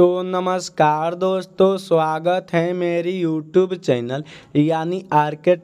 तो नमस्कार दोस्तों स्वागत है मेरी यूट्यूब चैनल यानी आर के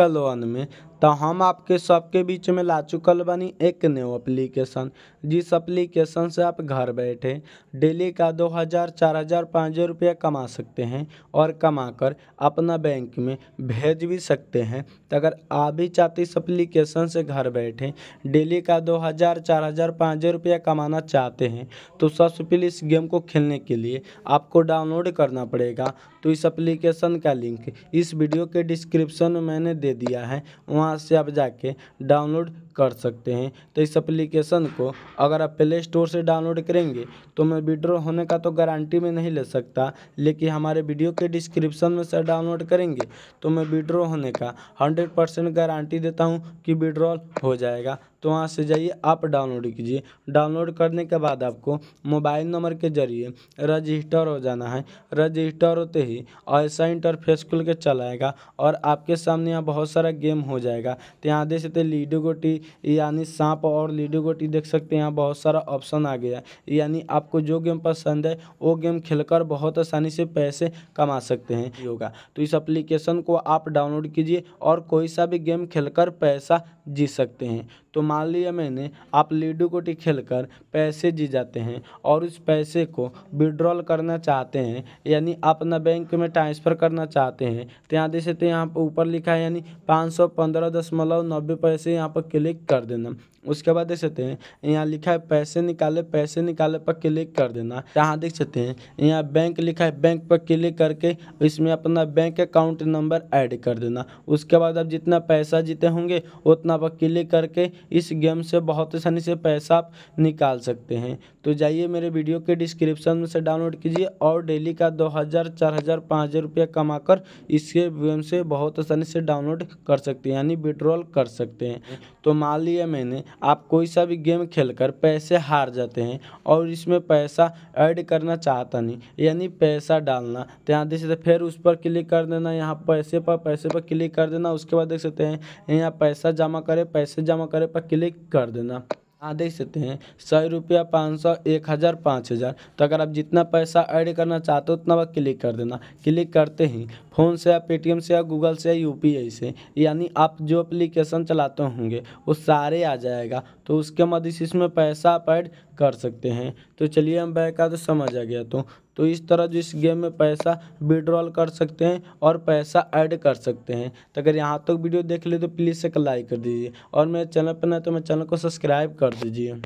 वन में तो हम आपके सबके बीच में ला चुकल बनी एक न्यू एप्लीकेशन जिस एप्लीकेशन से आप घर बैठे डेली का दो हज़ार चार हज़ार पाँच हज़ार रुपया कमा सकते हैं और कमा कर अपना बैंक में भेज भी सकते हैं तो अगर आप भी चाहते इस एप्लीकेशन से घर बैठे डेली का दो हज़ार चार हज़ार पाँच हज़ार रुपया कमाना चाहते हैं तो सबसे पहले इस गेम को खेलने के लिए आपको डाउनलोड करना पड़ेगा तो इस एप्लीकेशन का लिंक इस वीडियो के डिस्क्रिप्शन में मैंने दे दिया है वहाँ वहाँ से आप जाके डाउनलोड कर सकते हैं तो इस एप्लीकेशन को अगर आप प्ले स्टोर से डाउनलोड करेंगे तो मैं विड्रॉ होने का तो गारंटी में नहीं ले सकता लेकिन हमारे वीडियो के डिस्क्रिप्शन में से डाउनलोड करेंगे तो मैं विड्रॉ होने का हंड्रेड परसेंट गारंटी देता हूँ कि विड्रॉल हो जाएगा तो वहाँ से जाइए आप डाउनलोड कीजिए डाउनलोड करने के बाद आपको मोबाइल नंबर के जरिए रजिस्टर हो जाना है रजिस्टर होते ही ऐसा इंटरफेस खुल के चलाएगा और आपके सामने यहाँ बहुत सारा गेम हो जाएगा तो यहाँ देख सकते लीडो गोटी यानी सांप और लीडो गोटी देख सकते हैं यहाँ बहुत सारा ऑप्शन आ गया यानी आपको जो गेम पसंद है वो गेम खेलकर बहुत आसानी से पैसे कमा सकते हैं होगा तो इस अप्लीकेशन को आप डाउनलोड कीजिए और कोई सा भी गेम खेलकर पैसा जीत सकते हैं तो मान लिया मैंने आप लूडो गोटी खेल कर पैसे जी जाते हैं और उस पैसे को विड्रॉल करना चाहते हैं यानी अपना बैंक में ट्रांसफ़र करना चाहते हैं तो यहाँ देख सकते हैं यहाँ पर ऊपर लिखा है यानी पाँच सौ पंद्रह दशमलव नब्बे पैसे यहाँ पर क्लिक कर देना उसके बाद देख सकते हैं यहाँ लिखा है पैसे निकाले पैसे निकाले पर क्लिक कर देना यहाँ देख सकते हैं यहाँ बैंक लिखा है बैंक पर क्लिक करके इसमें अपना बैंक अकाउंट नंबर ऐड कर देना उसके बाद आप जितना पैसा जीते होंगे उतना पर क्लिक करके इस गेम से बहुत आसानी से पैसा आप निकाल सकते हैं तो जाइए मेरे वीडियो के डिस्क्रिप्शन में से डाउनलोड कीजिए और डेली का दो हज़ार चार हज़ार पाँच हज़ार रुपया कमा कर इसके गेम से बहुत आसानी से डाउनलोड कर सकते हैं यानी विड्रॉल कर सकते हैं तो मान लिया मैंने आप कोई सा भी गेम खेल कर पैसे हार जाते हैं और इसमें पैसा ऐड करना चाहता नहीं यानी पैसा डालना तो यहाँ देख सकते फिर उस पर क्लिक कर देना यहाँ पैसे पर पैसे पर क्लिक कर देना उसके बाद देख सकते हैं यहाँ पैसा जमा करें पैसे जमा करे पर क्लिक कर देना हाँ देख सकते हैं सौ रुपया पाँच सौ एक हज़ार पाँच हज़ार तो अगर आप जितना पैसा ऐड करना चाहते हो उतना वक्त क्लिक कर देना क्लिक करते ही फ़ोन से या पेटीएम से या गूगल से या यूपीआई से यानी आप जो एप्लीकेशन चलाते होंगे वो सारे आ जाएगा तो उसके मद इसमें पैसा आप ऐड कर सकते हैं तो चलिए हम बैक का तो समझ आ गया तो तो इस तरह जो इस गेम में पैसा विड्रॉल कर सकते हैं और पैसा ऐड कर सकते हैं तो अगर यहाँ तक तो वीडियो देख ले तो प्लीज़ से लाइक कर दीजिए और मेरे चैनल पर ना तो मेरे चैनल को सब्सक्राइब कर दीजिए